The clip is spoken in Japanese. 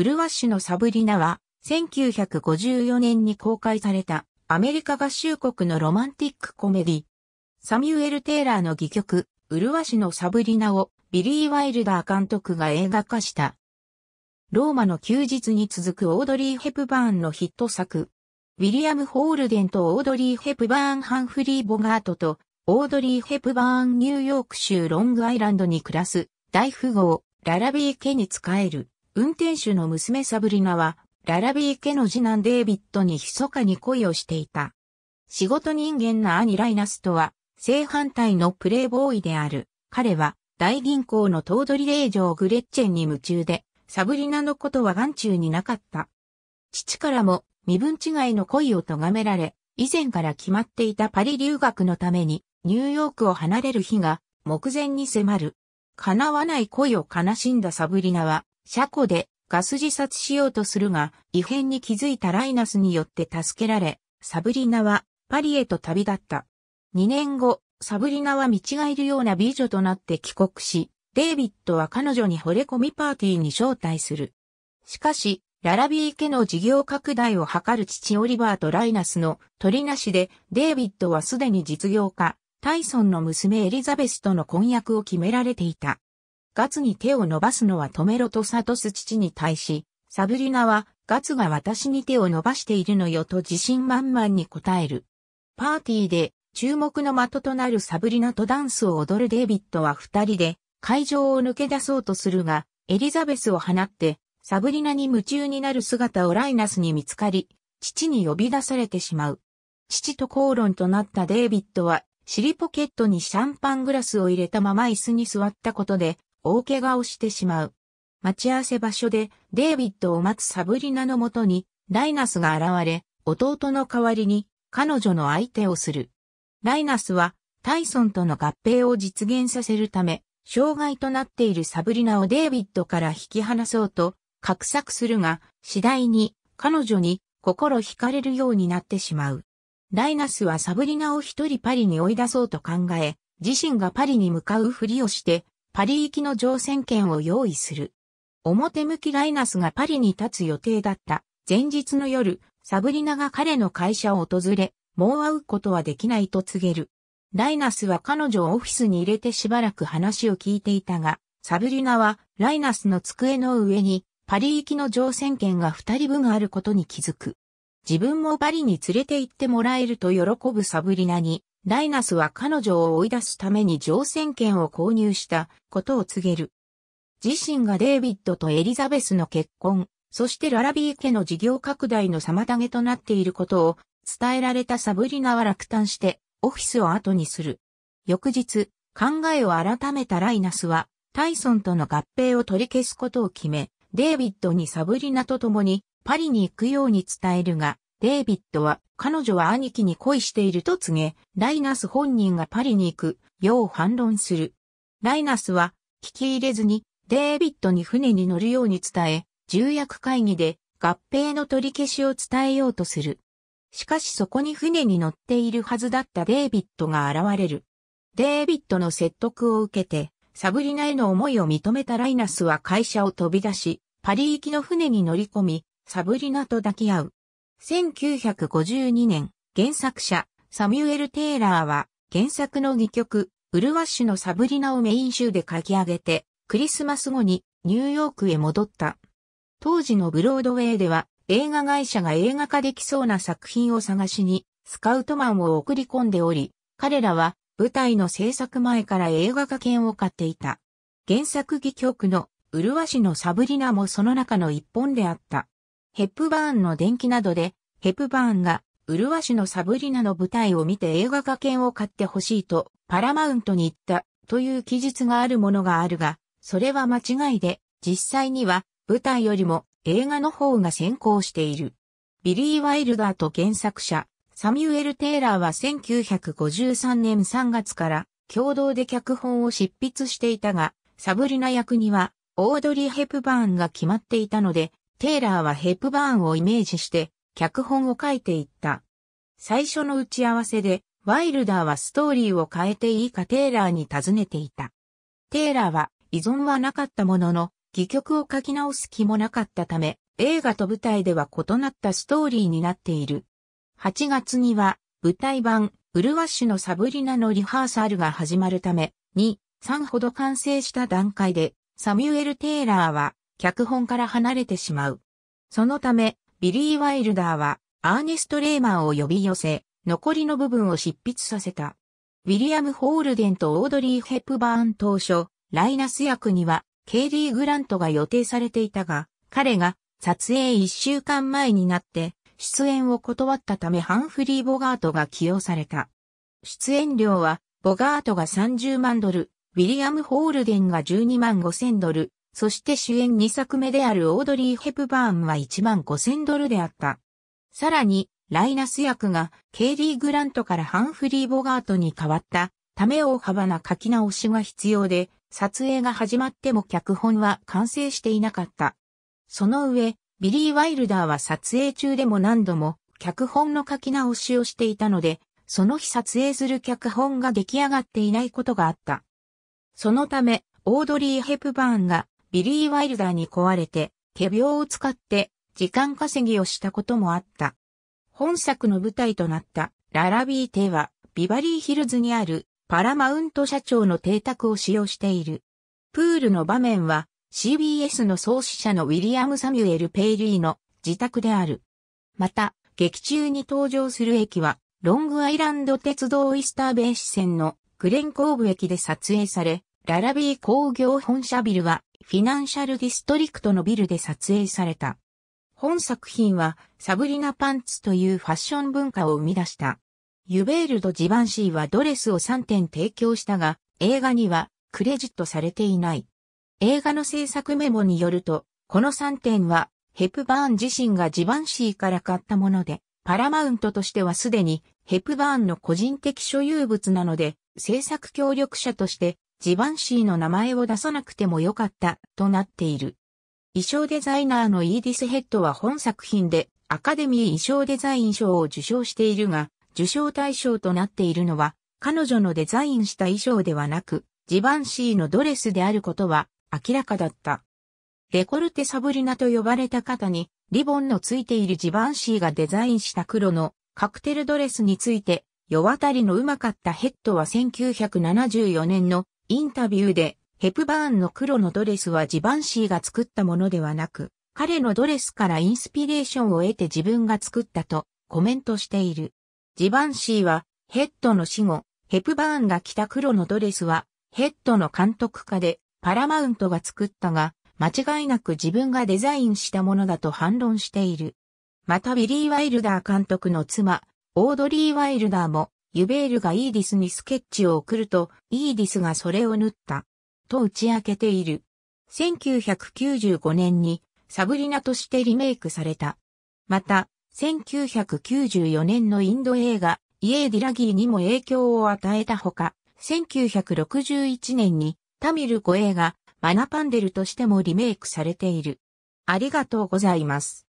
ウルワッシュのサブリナは、1954年に公開されたアメリカ合衆国のロマンティックコメディ。サミュエル・テイラーの戯曲、ウルワシのサブリナをビリー・ワイルダー監督が映画化した。ローマの休日に続くオードリー・ヘプバーンのヒット作。ウィリアム・ホールデンとオードリー・ヘプバーン・ハンフリー・ボガートとオードリー・ヘプバーン・ニューヨーク州ロングアイランドに暮らす大富豪、ララビー家に仕える。運転手の娘サブリナは、ララビー家の次男デイビッドに密かに恋をしていた。仕事人間な兄ライナスとは、正反対のプレイボーイである。彼は、大銀行の頭取令嬢グレッチェンに夢中で、サブリナのことは眼中になかった。父からも、身分違いの恋を咎められ、以前から決まっていたパリ留学のために、ニューヨークを離れる日が、目前に迫る。叶わない恋を悲しんだサブリナは、車庫でガス自殺しようとするが、異変に気づいたライナスによって助けられ、サブリナはパリへと旅立った。2年後、サブリナは見違えるような美女となって帰国し、デイビッドは彼女に惚れ込みパーティーに招待する。しかし、ララビー家の事業拡大を図る父オリバーとライナスの取りなしで、デイビッドはすでに実業家、タイソンの娘エリザベスとの婚約を決められていた。ガツに手を伸ばすのは止めろと悟す父に対し、サブリナは、ガツが私に手を伸ばしているのよと自信満々に答える。パーティーで、注目の的となるサブリナとダンスを踊るデイビッドは二人で、会場を抜け出そうとするが、エリザベスを放って、サブリナに夢中になる姿をライナスに見つかり、父に呼び出されてしまう。父と口論となったデイビッドは、尻ポケットにシャンパングラスを入れたまま椅子に座ったことで、大怪我をしてしまう。待ち合わせ場所でデイビッドを待つサブリナのもとにライナスが現れ、弟の代わりに彼女の相手をする。ライナスはタイソンとの合併を実現させるため、障害となっているサブリナをデイビッドから引き離そうと、画策するが、次第に彼女に心惹かれるようになってしまう。ライナスはサブリナを一人パリに追い出そうと考え、自身がパリに向かうふりをして、パリ行きの乗船券を用意する。表向きライナスがパリに立つ予定だった前日の夜、サブリナが彼の会社を訪れ、もう会うことはできないと告げる。ライナスは彼女をオフィスに入れてしばらく話を聞いていたが、サブリナはライナスの机の上にパリ行きの乗船券が二人分あることに気づく。自分もパリに連れて行ってもらえると喜ぶサブリナにライナスは彼女を追い出すために乗船券を購入したことを告げる。自身がデイビッドとエリザベスの結婚、そしてララビー家の事業拡大の妨げとなっていることを伝えられたサブリナは落胆してオフィスを後にする。翌日、考えを改めたライナスはタイソンとの合併を取り消すことを決め、デイビッドにサブリナと共にパリに行くように伝えるが、デイビッドは彼女は兄貴に恋していると告げ、ライナス本人がパリに行く、よう反論する。ライナスは、聞き入れずに、デービッドに船に乗るように伝え、重役会議で合併の取り消しを伝えようとする。しかしそこに船に乗っているはずだったデービッドが現れる。デービッドの説得を受けて、サブリナへの思いを認めたライナスは会社を飛び出し、パリ行きの船に乗り込み、サブリナと抱き合う。1952年、原作者、サミュエル・テイラーは、原作の戯曲、ウルワッシュのサブリナをメイン集で書き上げて、クリスマス後にニューヨークへ戻った。当時のブロードウェイでは、映画会社が映画化できそうな作品を探しに、スカウトマンを送り込んでおり、彼らは舞台の制作前から映画化権を買っていた。原作戯曲のウルワシのサブリナもその中の一本であった。ヘップバーンの電気などで、ヘップバーンが、ウルワ市のサブリナの舞台を見て映画化券を買ってほしいと、パラマウントに行った、という記述があるものがあるが、それは間違いで、実際には、舞台よりも映画の方が先行している。ビリー・ワイルダーと原作者、サミュエル・テイラーは1953年3月から共同で脚本を執筆していたが、サブリナ役にはオードリー・ヘップバーンが決まっていたので、テイラーはヘップバーンをイメージして脚本を書いていった。最初の打ち合わせで、ワイルダーはストーリーを変えていいかテイラーに尋ねていた。テイラーは依存はなかったものの、戯曲を書き直す気もなかったため、映画と舞台では異なったストーリーになっている。8月には、舞台版、ウルワッシュのサブリナのリハーサルが始まるため、2、3ほど完成した段階で、サミュエル・テイラーは、脚本から離れてしまう。そのため、ビリー・ワイルダーは、アーネスト・レーマーを呼び寄せ、残りの部分を執筆させた。ウィリアム・ホールデンとオードリー・ヘップバーン当初、ライナス役には、ケイリー・グラントが予定されていたが、彼が撮影1週間前になって、出演を断ったためハンフリー・ボガートが起用された。出演料は、ボガートが30万ドル、ウィリアム・ホールデンが12万5千ドル、そして主演2作目であるオードリー・ヘプバーンは1万5000ドルであった。さらに、ライナス役がケイリー・グラントからハンフリー・ボガートに変わったため大幅な書き直しが必要で、撮影が始まっても脚本は完成していなかった。その上、ビリー・ワイルダーは撮影中でも何度も脚本の書き直しをしていたので、その日撮影する脚本が出来上がっていないことがあった。そのため、オードリー・ヘプバーンがビリー・ワイルダーに壊れて、毛病を使って時間稼ぎをしたこともあった。本作の舞台となったララビー邸は、ビバリーヒルズにあるパラマウント社長の邸宅を使用している。プールの場面は CBS の創始者のウィリアム・サミュエル・ペイリーの自宅である。また、劇中に登場する駅は、ロングアイランド鉄道イスターベイス線のグレンコーブ駅で撮影され、ララビー工業本社ビルはフィナンシャルディストリクトのビルで撮影された。本作品はサブリナパンツというファッション文化を生み出した。ユベールド・ジバンシーはドレスを3点提供したが、映画にはクレジットされていない。映画の制作メモによると、この3点はヘプバーン自身がジバンシーから買ったもので、パラマウントとしてはすでにヘプバーンの個人的所有物なので、制作協力者としてジバンシーの名前を出さなくてもよかった、となっている。衣装デザイナーのイーディス・ヘッドは本作品でアカデミー衣装デザイン賞を受賞しているが、受賞対象となっているのは、彼女のデザインした衣装ではなく、ジバンシーのドレスであることは明らかだった。デコルテサブリナと呼ばれた方に、リボンのついているジバンシーがデザインした黒のカクテルドレスについて、世渡りのうまかったヘッドは1974年のインタビューで、ヘプバーンの黒のドレスはジバンシーが作ったものではなく、彼のドレスからインスピレーションを得て自分が作ったとコメントしている。ジバンシーは、ヘッドの死後、ヘプバーンが着た黒のドレスは、ヘッドの監督下でパラマウントが作ったが、間違いなく自分がデザインしたものだと反論している。またビリー・ワイルダー監督の妻、オードリー・ワイルダーもユベールがイーディスにスケッチを送ると、イーディスがそれを塗った、と打ち明けている。1995年にサブリナとしてリメイクされた。また、1994年のインド映画、イエーディラギーにも影響を与えたほか、1961年にタミル語映画、マナパンデルとしてもリメイクされている。ありがとうございます。